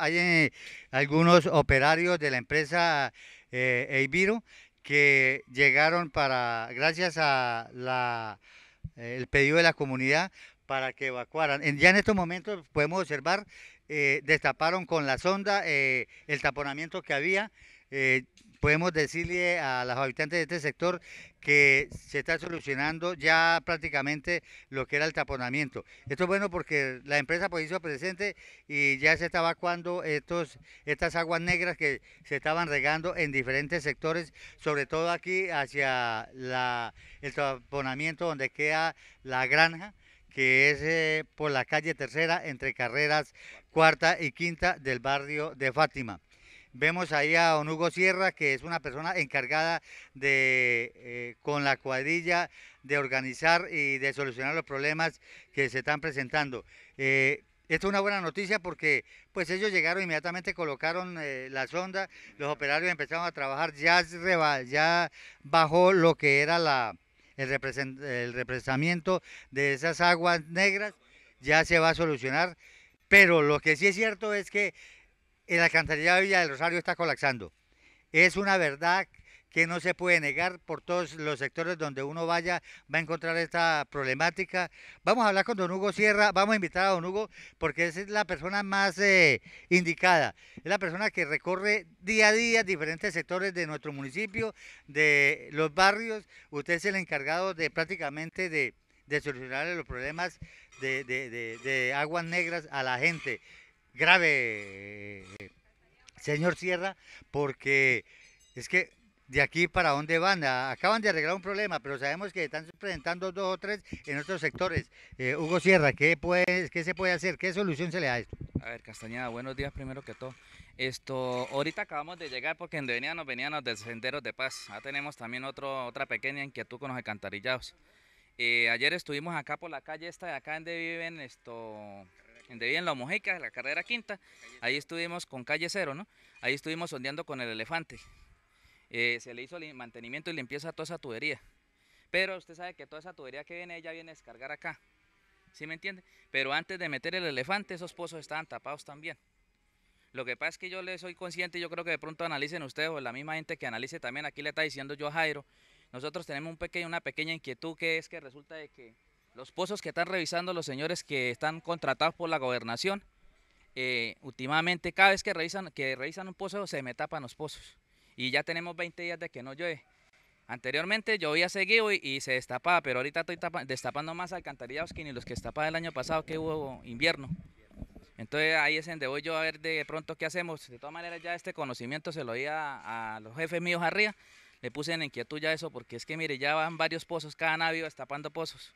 hay eh, algunos operarios de la empresa eh, Eibiro que llegaron para, gracias a la, el pedido de la comunidad, para que evacuaran. ya en estos momentos podemos observar, eh, destaparon con la sonda el taponamiento que había podemos decirle a los habitantes de este sector que se está solucionando ya prácticamente lo que era el taponamiento. Esto es bueno porque la empresa pues hizo presente y ya se estaba cuando estos, estas aguas negras que se estaban regando en diferentes sectores, sobre todo aquí hacia el taponamiento donde queda la granja que es eh, por la calle tercera entre carreras cuarta y quinta del barrio de Fátima. Vemos ahí a don Hugo Sierra, que es una persona encargada de, eh, con la cuadrilla de organizar y de solucionar los problemas que se están presentando. Eh, esto es una buena noticia porque pues ellos llegaron inmediatamente, colocaron eh, la sonda, los operarios empezaron a trabajar, ya, bajo bajó lo que era la, el, represent, el represamiento de esas aguas negras, ya se va a solucionar, pero lo que sí es cierto es que la alcantarillado de Villa del Rosario está colapsando. Es una verdad que no se puede negar por todos los sectores donde uno vaya, va a encontrar esta problemática. Vamos a hablar con don Hugo Sierra, vamos a invitar a don Hugo porque es la persona más eh, indicada, es la persona que recorre día a día diferentes sectores de nuestro municipio, de los barrios. Usted es el encargado de prácticamente de, solucionar los problemas de aguas negras a la gente grave, señor Sierra, porque es que de aquí para dónde van. Acaban de arreglar un problema, pero sabemos que están presentando dos o tres en otros sectores. Eh, Hugo Sierra, ¿qué, ¿qué se puede hacer? ¿Qué solución se le da a esto? A ver, Castañeda, buenos días primero que todo. Esto, ahorita acabamos de llegar porque en Devenida nos venían los del Senderos de Paz. ah tenemos también otro, otra pequeña inquietud con los alcantarillados. Eh, ayer estuvimos acá por la calle esta de acá donde viven esto de en La Mojica, la carrera quinta, ahí estuvimos con calle cero, ¿no? Ahí estuvimos sondeando con el elefante. Eh, se le hizo el mantenimiento y limpieza a toda esa tubería. Pero usted sabe que toda esa tubería que viene, ella viene a descargar acá. ¿Sí me entiende? Pero antes de meter el elefante, esos pozos estaban tapados también. Lo que pasa es que yo le soy consciente yo creo que de pronto analicen ustedes o la misma gente que analice también, aquí le está diciendo yo a Jairo, nosotros tenemos un pequeño, una pequeña inquietud que es que resulta de que los pozos que están revisando los señores que están contratados por la gobernación, eh, últimamente cada vez que revisan, que revisan un pozo se me tapan los pozos. Y ya tenemos 20 días de que no llueve. Anteriormente llovía seguido y, se destapaba, pero ahorita estoy destapando más alcantarillados que ni los que destapaba el año pasado que hubo invierno. Entonces ahí es donde voy yo a ver de pronto qué hacemos. De todas maneras ya este conocimiento se lo di a, los jefes míos arriba. Le puse en inquietud ya eso porque es que mire, ya van varios pozos, cada navio destapando pozos.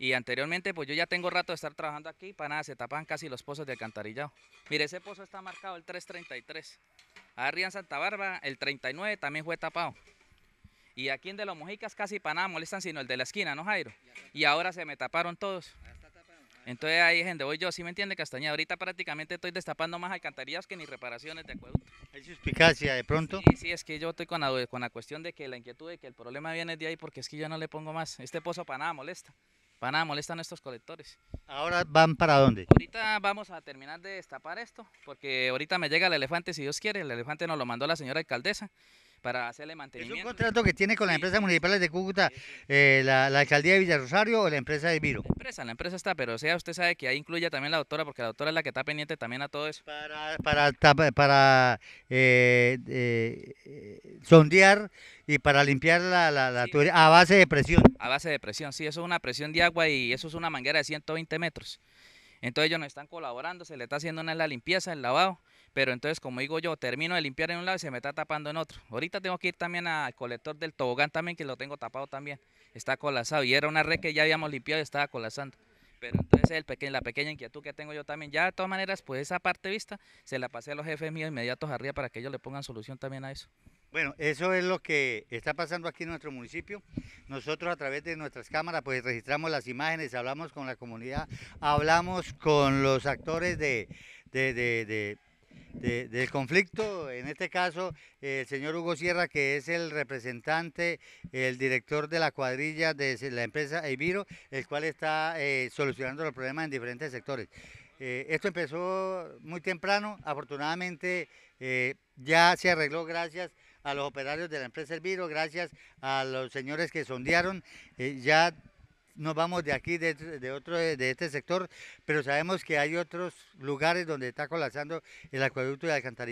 Y anteriormente, pues yo ya tengo rato de estar trabajando aquí, para nada, se tapan casi los pozos de alcantarillado. Mire, ese pozo está marcado el 333. Arriba en Santa Bárbara, el 39 también fue tapado. Y aquí en de los Mojicas casi para nada molestan, sino el de la esquina, ¿no, Jairo? Y ahora se me taparon todos. Entonces ahí gente, voy yo, ¿sí me entiende, Castañeda? Ahorita prácticamente estoy destapando más alcantarillas que ni reparaciones de acueducto. ¿Hay suspicacia de pronto? Sí, sí, es que yo estoy con la, con la cuestión de que la inquietud de que el problema viene de ahí porque es que yo no le pongo más. Este pozo para nada molesta. Para nada molestan estos colectores. ¿Ahora van para dónde? Ahorita vamos a terminar de destapar esto, porque ahorita me llega el elefante, si Dios quiere. El elefante nos lo mandó la señora alcaldesa para hacerle mantenimiento. ¿Es un contrato que tiene con las empresas municipales de Cúcuta, eh, la, alcaldía de Villarrosario o la empresa de Viro? La empresa, la empresa está, pero sea, usted sabe que ahí incluye también la doctora, porque la doctora es la que está pendiente también a todo eso. Para, para, eh, eh, sondear y para limpiar la, tubería a base de presión. A base de presión, sí, eso es una presión de agua y eso es una manguera de 120 metros. Entonces ellos nos están colaborando, se le está haciendo una, la limpieza, el lavado pero entonces, como digo yo, termino de limpiar en un lado y se me está tapando en otro. Ahorita tengo que ir también al colector del tobogán también, que lo tengo tapado también. Está colapsado y era una red que ya habíamos limpiado y estaba colapsando. Pero entonces la pequeña inquietud que tengo yo también. Ya de todas maneras, pues esa parte vista se la pasé a los jefes míos inmediatos arriba para que ellos le pongan solución también a eso. Bueno, eso es lo que está pasando aquí en nuestro municipio. Nosotros a través de nuestras cámaras pues registramos las imágenes, hablamos con la comunidad, hablamos con los actores de, de del conflicto. En este caso, el señor Hugo Sierra, que es el representante, el director de la cuadrilla de la empresa Eiviro, el cual está eh, solucionando los problemas en diferentes sectores. Eh, esto empezó muy temprano, afortunadamente eh, ya se arregló gracias a los operarios de la empresa Elviro, gracias a los señores que sondearon, ya nos vamos de aquí, de, otro, de este sector, pero sabemos que hay otros lugares donde está colapsando el acueducto de alcantarilla.